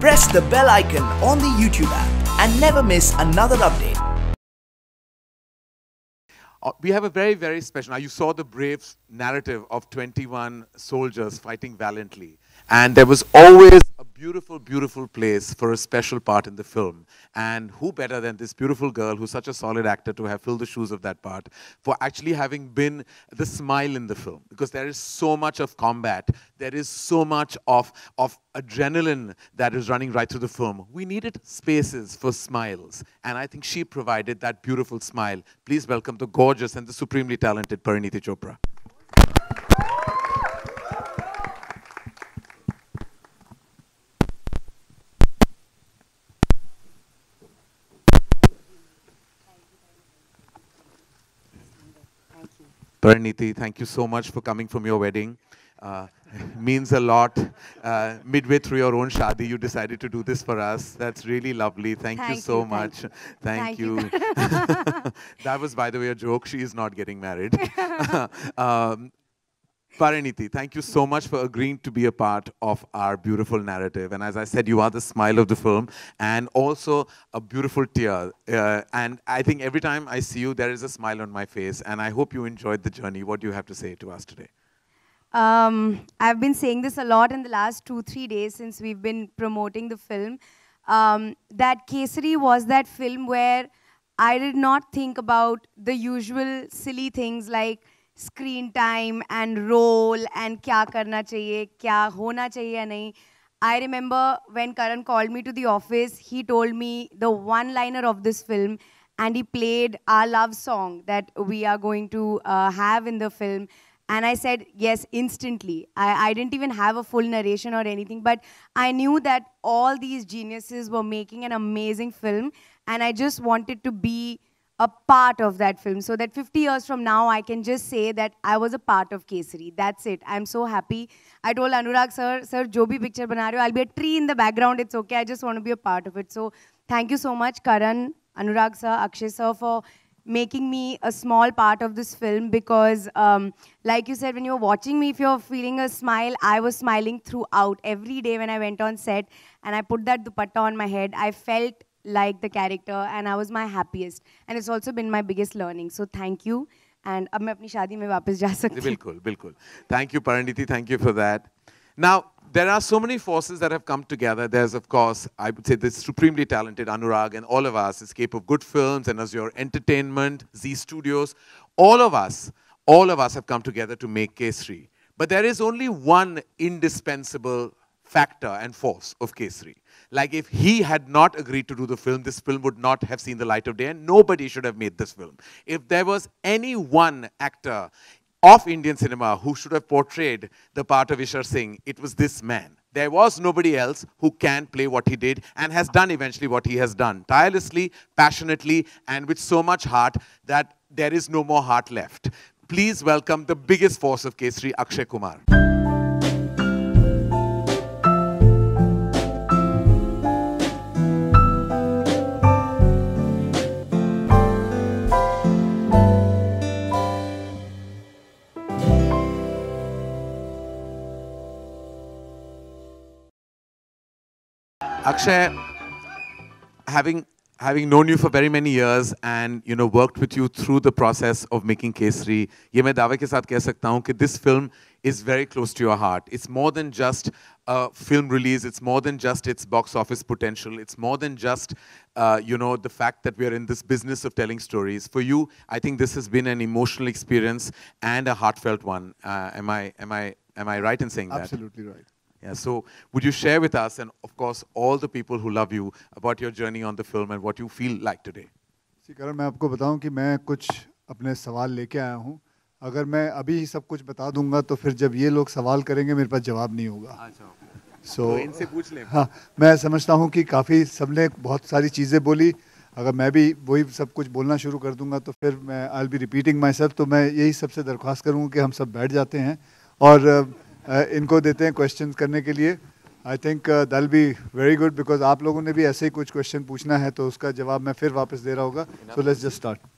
press the bell icon on the YouTube app and never miss another update. Uh, we have a very, very special. Now, you saw the brave narrative of 21 soldiers fighting valiantly, and there was always beautiful, beautiful place for a special part in the film. And who better than this beautiful girl, who's such a solid actor, to have filled the shoes of that part, for actually having been the smile in the film? Because there is so much of combat, there is so much of, of adrenaline that is running right through the film. We needed spaces for smiles, and I think she provided that beautiful smile. Please welcome the gorgeous and the supremely talented Pariniti Chopra. Paraniti, thank you so much for coming from your wedding. Uh, means a lot. Uh, midway through your own shadi, you decided to do this for us. That's really lovely. Thank, thank you so you, much. Thank, thank you. you. that was, by the way, a joke. She is not getting married. um, Pariniti, thank you so much for agreeing to be a part of our beautiful narrative. And as I said, you are the smile of the film and also a beautiful tear. Uh, and I think every time I see you, there is a smile on my face. And I hope you enjoyed the journey. What do you have to say to us today? Um, I've been saying this a lot in the last two, three days since we've been promoting the film. Um, that Kesari was that film where I did not think about the usual silly things like Screen time and role and क्या करना चाहिए क्या होना चाहिए या I remember when Karan called me to the office, he told me the one liner of this film and he played our love song that we are going to uh, have in the film. And I said, yes, instantly. I didn't even have a full narration or anything, but I knew that all these geniuses were making an amazing film and I just wanted to be a part of that film so that 50 years from now I can just say that I was a part of Kesari. That's it. I'm so happy. I told Anurag sir, sir, jo picture bana ho, I'll be a tree in the background. It's okay. I just want to be a part of it. So thank you so much Karan, Anurag sir, Akshay sir for making me a small part of this film because um, like you said when you were watching me if you're feeling a smile i was smiling throughout every day when i went on set and i put that dupatta on my head i felt like the character and I was my happiest. And it's also been my biggest learning. So thank you. And अब मैं अपनी शादी में वापस जा सकती हूँ। बिल्कुल, Thank you, Paranditi. Thank you for that. Now, there are so many forces that have come together. There's, of course, I would say the supremely talented Anurag and all of us, Escape of Good Films and Azure Entertainment, Z Studios. All of us, all of us have come together to make K3. But there is only one indispensable factor and force of Kesari. Like if he had not agreed to do the film, this film would not have seen the light of day and nobody should have made this film. If there was any one actor of Indian cinema who should have portrayed the part of Ishar Singh, it was this man. There was nobody else who can play what he did and has done eventually what he has done, tirelessly, passionately, and with so much heart that there is no more heart left. Please welcome the biggest force of Kesari, Akshay Kumar. Akshay, having having known you for very many years and you know worked with you through the process of making Kesari, ये this film is very close to your heart. It's more than just a film release. It's more than just its box office potential. It's more than just uh, you know the fact that we are in this business of telling stories. For you, I think this has been an emotional experience and a heartfelt one. Uh, am I am I am I right in saying Absolutely that? Absolutely right. Yeah, so would you share with us, and of course, all the people who love you, about your journey on the film and what you feel like today? See, Karan, मैं आपको बताऊं कि मैं कुछ अपने सवाल लेके आया हूं अगर मैं अभी ही सब कुछ बता दूंगा तो फिर जब ये लोग सवाल करेंगे मेरे पास जवाब नहीं होगा सो अच्छा, so, तो इनसे पूछ लें हाँ मैं समझता हूँ कि काफ़ी सबने बहुत सारी चीज़ें बोली अगर मैं भी वही सब कुछ बोलना शुरू कर दूंगा तो फिर मैं I be repeating myself तो मैं यही सबसे दरख्वास्त करूँगा कि हम सब बैठ जाते हैं और इनको देते हैं क्वेश्चन करने के लिए I think that'll be very good because आप लोगों ने भी ऐसे ही कुछ क्वेश्चन पूछना है तो उसका जवाब मैं फिर वापस दे रहा होगा सो लेट्स जस्ट स्टार्ट